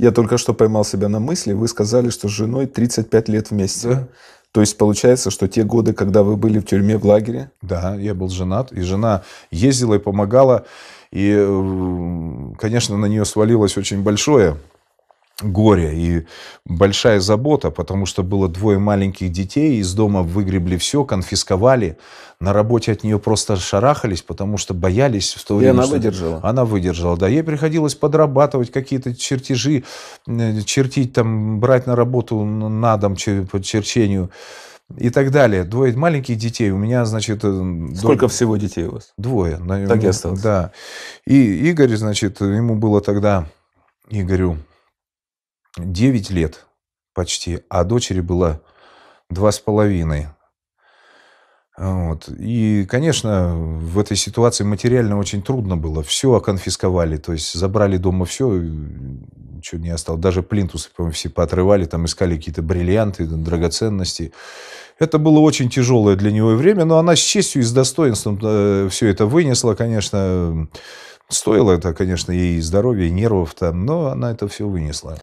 Я только что поймал себя на мысли, вы сказали, что с женой 35 лет вместе. Да. То есть получается, что те годы, когда вы были в тюрьме, в лагере? Да, я был женат, и жена ездила и помогала. И, э, конечно, на нее свалилось очень большое горе и большая забота, потому что было двое маленьких детей, из дома выгребли все, конфисковали. На работе от нее просто шарахались, потому что боялись. В то время, она что... выдержала? Она выдержала, да. Ей приходилось подрабатывать какие-то чертежи, э, чертить там, брать на работу на дом по черчению и так далее. Двое маленьких детей. У меня, значит... Э, Сколько дом... всего детей у вас? Двое. Так и осталось. Да. И Игорь, значит, ему было тогда, Игорю, 9 лет почти, а дочери было два с половиной. Вот. И, конечно, в этой ситуации материально очень трудно было. Все конфисковали, то есть забрали дома все, ничего не осталось. Даже плинтусы, по-моему, все поотрывали, там искали какие-то бриллианты, драгоценности. Это было очень тяжелое для него время, но она с честью и с достоинством э, все это вынесла, конечно. Стоило это, конечно, ей здоровья и нервов там, но она это все вынесла.